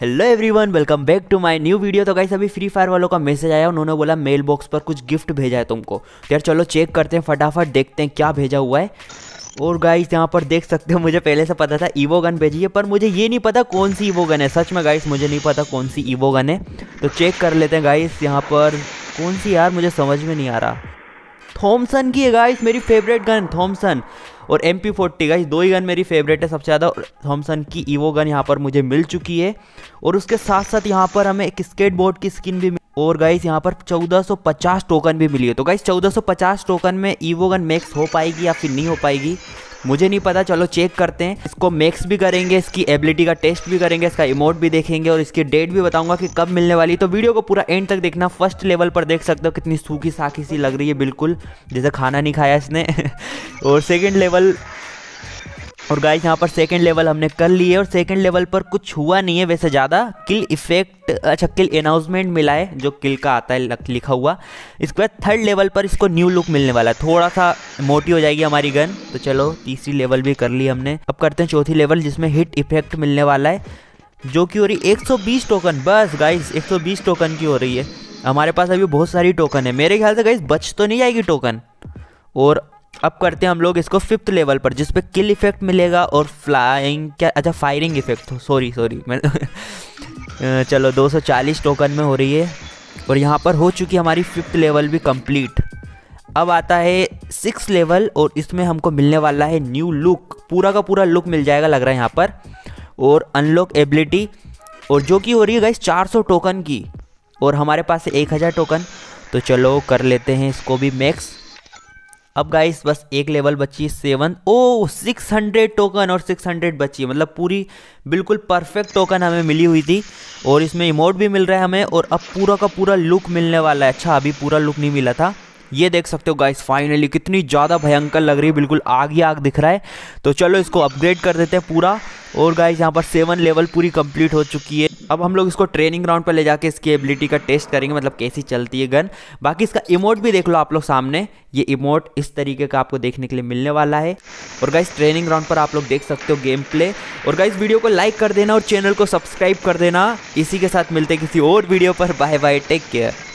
hello everyone welcome back to my new video तो guys अभी free fire वालों का मैसेज आया उन्होंने बोला मेल बॉक्स पर कुछ गिफ्ट भेजा है तुमको तो यार चलो चेक करते हैं फटाफट देखते हैं क्या भेजा हुआ है और गाइस यहाँ पर देख सकते हो मुझे पहले से पता था ईवो गन भेजी है पर मुझे ये नहीं पता कौन सी ईवो गन है सच में गाइस मुझे नहीं पता कौन सी ईवो गन है तो चेक कर लेते हैं गाइस यहाँ पर कौन सी यार मुझे समझ में नहीं आ रहा थॉमसन की है गाइस मेरी फेवरेट गन थॉमसन और एम पी फोर्टी गाइस दो ही गन मेरी फेवरेट है सबसे ज़्यादा थॉमसन की ईवो गन यहाँ पर मुझे मिल चुकी है और उसके साथ साथ यहाँ पर हमें एक स्केट बोर्ड की स्किन भी और गाइस यहाँ पर 1450 टोकन भी मिली है तो गाइस 1450 टोकन में ईवो गन मैक्स हो पाएगी या फिर नहीं हो पाएगी मुझे नहीं पता चलो चेक करते हैं इसको मेक्स भी करेंगे इसकी एबिलिटी का टेस्ट भी करेंगे इसका इमोट भी देखेंगे और इसकी डेट भी बताऊंगा कि कब मिलने वाली तो वीडियो को पूरा एंड तक देखना फर्स्ट लेवल पर देख सकते हो कितनी सूखी साखी सी लग रही है बिल्कुल जैसे खाना नहीं खाया इसने और सेकेंड लेवल और गाइज यहाँ पर सेकंड लेवल हमने कर लिए और सेकंड लेवल पर कुछ हुआ नहीं है वैसे ज़्यादा किल इफेक्ट अच्छा किल अनाउंसमेंट मिला है जो किल का आता है लिखा हुआ इसके बाद थर्ड लेवल पर इसको न्यू लुक मिलने वाला है थोड़ा सा मोटी हो जाएगी हमारी गन तो चलो तीसरी लेवल भी कर ली हमने अब करते हैं चौथी लेवल जिसमें हिट इफेक्ट मिलने वाला है जो कि हो रही 120 टोकन बस गाइज एक टोकन की हो रही है हमारे पास अभी बहुत सारी टोकन है मेरे ख्याल से गाइज बच तो नहीं जाएगी टोकन और अब करते हैं हम लोग इसको फिफ्थ लेवल पर जिसपे किल इफेक्ट मिलेगा और फ्लाइंग क्या अच्छा फायरिंग इफेक्ट सॉरी सॉरी मैं चलो 240 टोकन में हो रही है और यहाँ पर हो चुकी हमारी फिफ्थ लेवल भी कंप्लीट अब आता है सिक्स लेवल और इसमें हमको मिलने वाला है न्यू लुक पूरा का पूरा लुक मिल जाएगा लग रहा है यहाँ पर और अनलॉक एबिलिटी और जो कि हो रही है गाइस 400 टोकन की और हमारे पास है 1000 टोकन तो चलो कर लेते हैं इसको भी मैक्स अब गाइस बस एक लेवल बची है seven o six hundred token और सिक्स हंड्रेड बची है मतलब पूरी बिल्कुल परफेक्ट टोकन हमें मिली हुई थी और इसमें इमोट भी मिल रहा है हमें और अब पूरा का पूरा लुक मिलने वाला है अच्छा अभी पूरा लुक नहीं मिला था ये देख सकते हो गाइस फाइनली कितनी ज़्यादा भयंकर लग रही है बिल्कुल आग ही आग दिख रहा है तो चलो इसको अपग्रेड कर देते हैं पूरा और गाइस यहाँ पर सेवन लेवल पूरी कंप्लीट हो चुकी है अब हम लोग इसको ट्रेनिंग ग्राउंड पर ले जाके इसकी एबिलिटी का टेस्ट करेंगे मतलब कैसी चलती है गन बाकी इसका इमोट भी देख लो आप लोग सामने ये इमोट इस तरीके का आपको देखने के लिए मिलने वाला है और गाइस ट्रेनिंग ग्राउंड पर आप लोग देख सकते हो गेम प्ले और गाइस वीडियो को लाइक कर देना और चैनल को सब्सक्राइब कर देना इसी के साथ मिलते किसी और वीडियो पर बाय बाय टेक केयर